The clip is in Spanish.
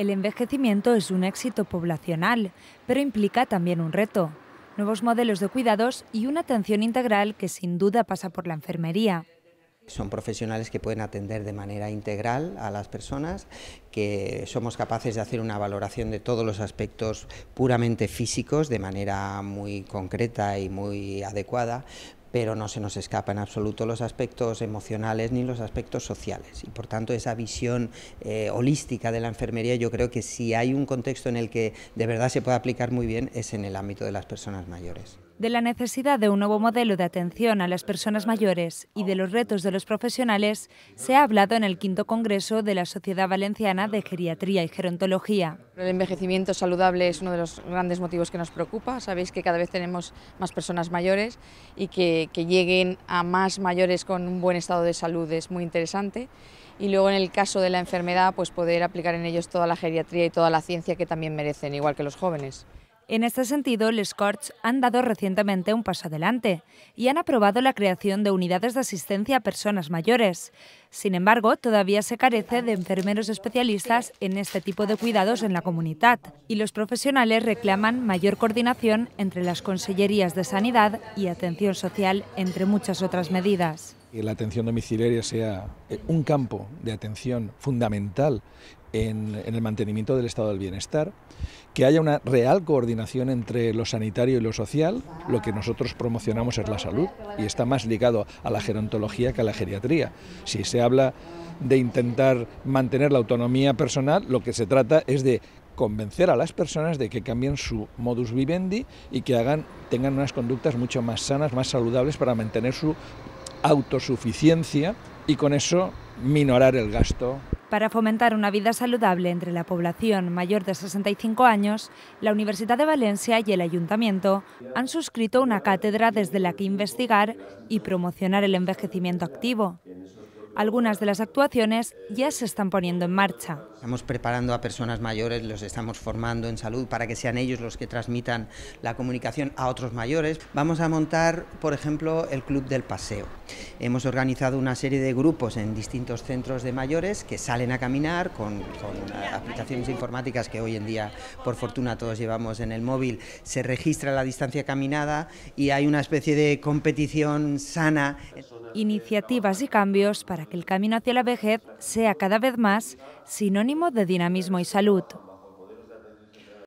El envejecimiento es un éxito poblacional, pero implica también un reto, nuevos modelos de cuidados y una atención integral que sin duda pasa por la enfermería. Son profesionales que pueden atender de manera integral a las personas, que somos capaces de hacer una valoración de todos los aspectos puramente físicos de manera muy concreta y muy adecuada, pero no se nos escapa en absoluto los aspectos emocionales ni los aspectos sociales. Y por tanto, esa visión eh, holística de la enfermería, yo creo que si hay un contexto en el que de verdad se puede aplicar muy bien, es en el ámbito de las personas mayores de la necesidad de un nuevo modelo de atención a las personas mayores y de los retos de los profesionales, se ha hablado en el quinto Congreso de la Sociedad Valenciana de Geriatría y Gerontología. El envejecimiento saludable es uno de los grandes motivos que nos preocupa. Sabéis que cada vez tenemos más personas mayores y que, que lleguen a más mayores con un buen estado de salud es muy interesante. Y luego en el caso de la enfermedad, pues poder aplicar en ellos toda la geriatría y toda la ciencia que también merecen, igual que los jóvenes. En este sentido, los courts han dado recientemente un paso adelante y han aprobado la creación de unidades de asistencia a personas mayores. Sin embargo, todavía se carece de enfermeros especialistas en este tipo de cuidados en la comunidad y los profesionales reclaman mayor coordinación entre las consellerías de Sanidad y Atención Social, entre muchas otras medidas. Que la atención domiciliaria sea eh, un campo de atención fundamental en, el mantenimiento del estado del bienestar, que haya una real coordinación entre lo sanitario y lo social, lo que nosotros promocionamos es la salud y está más ligado a la gerontología que a la geriatría. Si habla de intentar mantener la autonomía personal, lo que se trata es de convencer a las personas de que cambien su modus vivendi y que hagan, tengan unas conductas mucho más sanas, más saludables para mantener su autosuficiencia y con eso minorar el gasto. Para fomentar una vida saludable entre la población mayor de 65 años, la Universidad de Valencia y el Ayuntamiento han suscrito una cátedra desde la que investigar y promocionar el envejecimiento activo. Algunas de las actuaciones ya se están poniendo en marcha. Estamos preparando a personas mayores, los estamos formando en salud para que sean ellos los que transmitan la comunicación a otros mayores. Vamos a montar, por ejemplo, el Club del Paseo. Hemos organizado una serie de grupos en distintos centros de mayores que salen a caminar con, aplicaciones informáticas que hoy en día, por fortuna, todos llevamos en el móvil. Se registra la distancia caminada y hay una especie de competición sana iniciativas y cambios para que el camino hacia la vejez sea cada vez más sinónimo de dinamismo y salud.